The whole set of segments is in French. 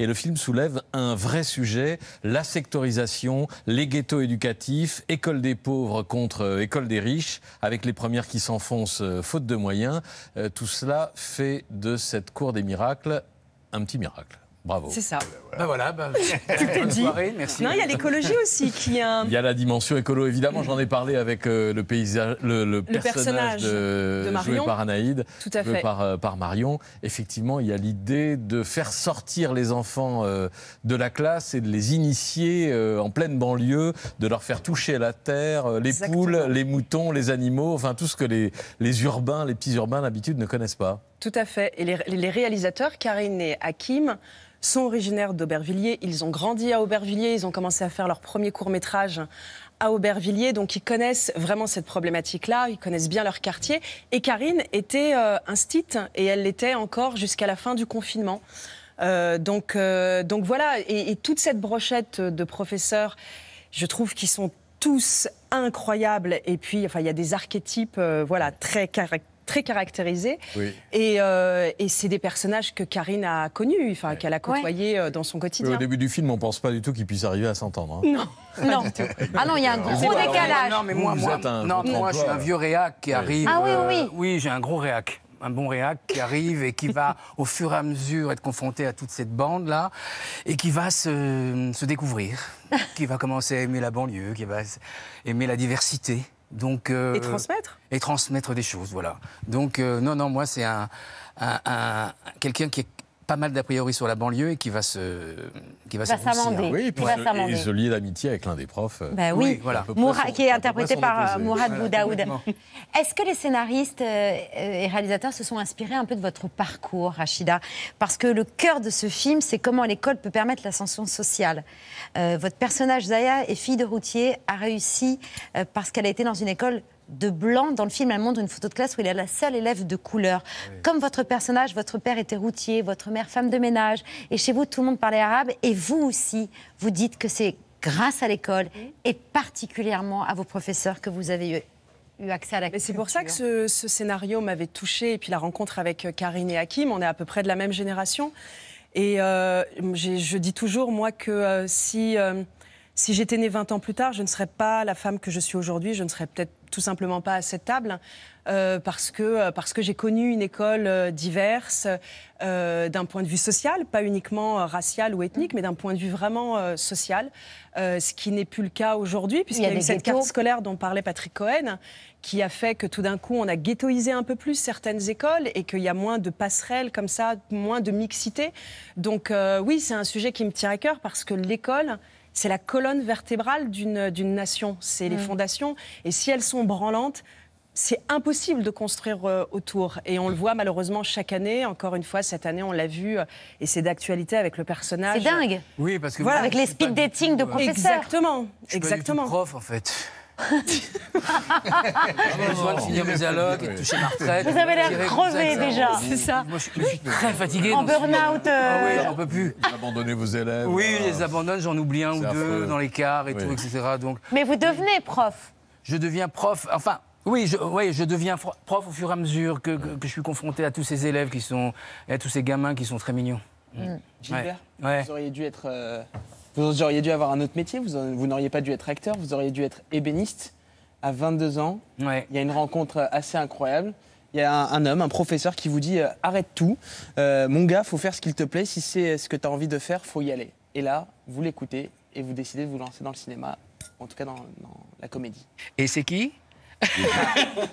Et le film soulève un vrai sujet, la sectorisation, les ghettos éducatifs, école des pauvres contre euh, école des riches, avec les premières qui s'enfoncent euh, faute de moyens. Euh, tout cela fait de cette cour des miracles un petit miracle. C'est ça. Ben voilà, ben, dit. Non, il y a l'écologie aussi qui a... Euh, il y a la dimension écolo, évidemment, j'en ai parlé avec euh, le, paysage, le, personnage, de, Marion. joué par Anaïde, Tout à fait. Euh, par, Marion. Effectivement, il y a l'idée de faire sortir les enfants de la classe et de les initier en pleine banlieue, de leur faire toucher la terre, les poules, les moutons, les animaux, enfin tout ce que les, les urbains, les petits urbains d'habitude ne connaissent pas. Tout à fait. Et les, réalisateurs, Karine et Hakim, sont originaires d'Aubervilliers. Ils ont grandi à Aubervilliers. Ils ont commencé à faire leur premier court métrage à Aubervilliers, donc ils connaissent vraiment cette problématique-là, ils connaissent bien leur quartier. Et Karine était euh, un instite, et elle l'était encore jusqu'à la fin du confinement. Euh, euh, donc, voilà, et, toute cette brochette de professeurs, je trouve qu'ils sont tous incroyables. Et puis, enfin, il y a des archétypes, voilà, très caractéristiques très caractérisés. Euh, et, c'est des personnages que Karine a connus, enfin, qu'elle a côtoyés euh, dans son quotidien. au début du film, on ne pense pas du tout qu'ils puissent arriver à s'entendre. Hein. Non. Non. Ah non, il y a un gros décalage. Non, mais moi, moi, je suis un vieux réac qui arrive. Ah oui, oui. oui, j'ai un gros réac un bon réac qui arrive et qui va au fur et à mesure être confronté à toute cette bande là et qui va se, se découvrir, qui va commencer à aimer la banlieue, qui va aimer la diversité. Donc, euh, et transmettre Et transmettre des choses, voilà. Donc, euh, non, non, moi, c'est un, un quelqu'un qui est pas mal d'a priori sur la banlieue et qui va se qui va, s'amender. Hein. Oui, puis et se d'amitié avec l'un des profs. Euh, bah oui, voilà. qui est interprété par euh, Mourad Boudaoud. Est-ce que les scénaristes euh, et réalisateurs se sont inspirés un peu de votre parcours, Rachida Parce que le cœur de ce film, c'est comment l'école peut permettre l'ascension sociale. votre personnage Zaya est fille de routier, a réussi parce qu'elle a été dans une école de blanc. Dans le film, elle montre une photo de classe où il est la seule élève de couleur. Comme votre personnage, votre père était routier, votre mère femme de ménage, et chez vous, tout le monde parlait arabe, et vous aussi, vous dites que c'est grâce à l'école et particulièrement à vos professeurs que vous avez eu accès à la Mais c'est pour ça que ce, scénario m'avait touché Et puis la rencontre avec euh, Karine et Hakim, on est à peu près de la même génération. Et euh, je dis toujours, moi, que euh, si. Si j'étais née 20 ans plus tard, je ne serais pas la femme que je suis aujourd'hui, je ne serais peut-être tout simplement pas à cette table, euh, parce que, euh, parce que j'ai connu une école euh, diverse d'un point de vue social, pas uniquement racial ou ethnique, mm. mais d'un point de vue vraiment social, ce qui n'est plus le cas aujourd'hui, puisqu'il y, a eu cette carte scolaire dont parlait Patrick Cohen, qui a fait que tout d'un coup, on a ghettoisé un peu plus certaines écoles et qu'il y a moins de passerelles comme ça, moins de mixité. Donc oui, c'est un sujet qui me tient à cœur, parce que l'école c'est la colonne vertébrale d'une nation, c'est les mm. fondations. Et si elles sont branlantes, c'est impossible de construire euh, autour. Et on le voit malheureusement chaque année. Encore une fois, cette année, on l'a vu. Euh, et c'est d'actualité avec le personnage. C'est dingue. Oui, parce que. Voilà, avec les speed dating de professeurs. Exactement. exactement. Pas du tout prof, en fait finir mes allocs et toucher ma Vous avez l'air crevé déjà. C'est ça. Moi, je suis très fatigué. En burn-out. Euh, ah oui, j'en peux plus. Vous abandonnez vos élèves. Oui, euh, je les abandonne, j'en oublie un ou deux dans l'écart et tout, etc. Donc... Mais vous devenez prof. Je deviens prof. Enfin, oui, je, oui, je deviens prof au fur et à mesure que, je suis confronté à tous ces élèves qui sont, et à tous ces gamins qui sont très mignons. Mmh. Gilbert, vous auriez dû être euh, vous auriez dû avoir un autre métier, vous, n'auriez pas dû être acteur, vous auriez dû être ébéniste à 22 ans. Il y a une rencontre assez incroyable. Il y a un, homme, un professeur qui vous dit euh, arrête tout, euh, mon gars, faut faire ce qu'il te plaît, si c'est ce que tu as envie de faire, faut y aller. Et là, vous l'écoutez et vous décidez de vous lancer dans le cinéma, en tout cas dans la comédie. Et c'est qui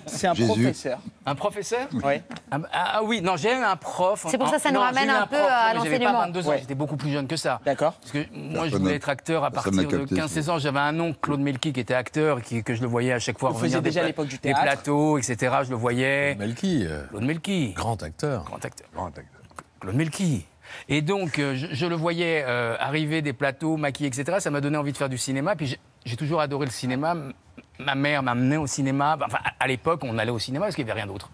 c'est un professeur. Un professeur Oui. Ah, ah, oui, non, j'ai un prof. C'est pour ah, ça que ça nous ramène un, peu à l'enseignement. j'avais pas 22 ans, j'étais beaucoup plus jeune que ça. D'accord. Parce que moi, je voulais être acteur à partir de 15-16 ans. J'avais un oncle, Claude Melki, qui était acteur, et que je le voyais à chaque fois Vous revenir des déjà à l'époque du des plateaux, etc. Je le voyais. Melki, euh, Claude Melki, grand acteur. grand acteur. Grand acteur. Claude Melki. Et donc, euh, je, le voyais euh, arriver des plateaux, maquiller, etc. Ça m'a donné envie de faire du cinéma. Puis j'ai- toujours adoré le cinéma, ma mère m'a m'amenait au cinéma. Enfin, à l'époque, on allait au cinéma parce qu'il n'y avait rien d'autre.